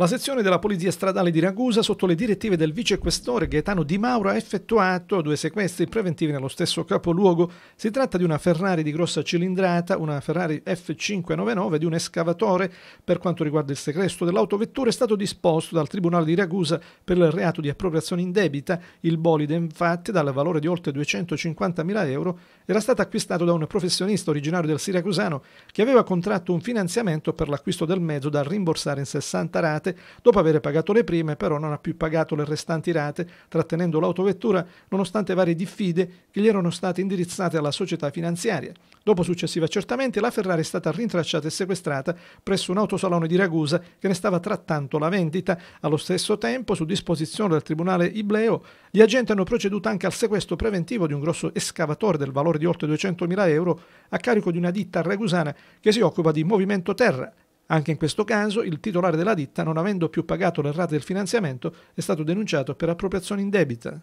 La sezione della Polizia Stradale di Ragusa, sotto le direttive del vicequestore Gaetano Di Mauro, ha effettuato due sequestri preventivi nello stesso capoluogo. Si tratta di una Ferrari di grossa cilindrata, una Ferrari F599 e di un escavatore. Per quanto riguarda il sequestro dell'autovettura, è stato disposto dal Tribunale di Ragusa per il reato di appropriazione indebita. Il bolide, infatti, dal valore di oltre 250.000 euro, era stato acquistato da un professionista originario del Siracusano che aveva contratto un finanziamento per l'acquisto del mezzo da rimborsare in 60 rate rate, dopo aver pagato le prime però non ha più pagato le restanti rate, trattenendo l'autovettura nonostante varie diffide che gli erano state indirizzate alla società finanziaria. Dopo successivi accertamenti la Ferrari è stata rintracciata e sequestrata presso un autosalone di Ragusa che ne stava trattando la vendita. Allo stesso tempo, su disposizione del Tribunale Ibleo, gli agenti hanno proceduto anche al sequestro preventivo di un grosso escavatore del valore di oltre 200.000 euro a carico di una ditta ragusana che si occupa di movimento terra. Anche in questo caso il titolare della ditta, non avendo più pagato le rate del finanziamento, è stato denunciato per appropriazione indebita.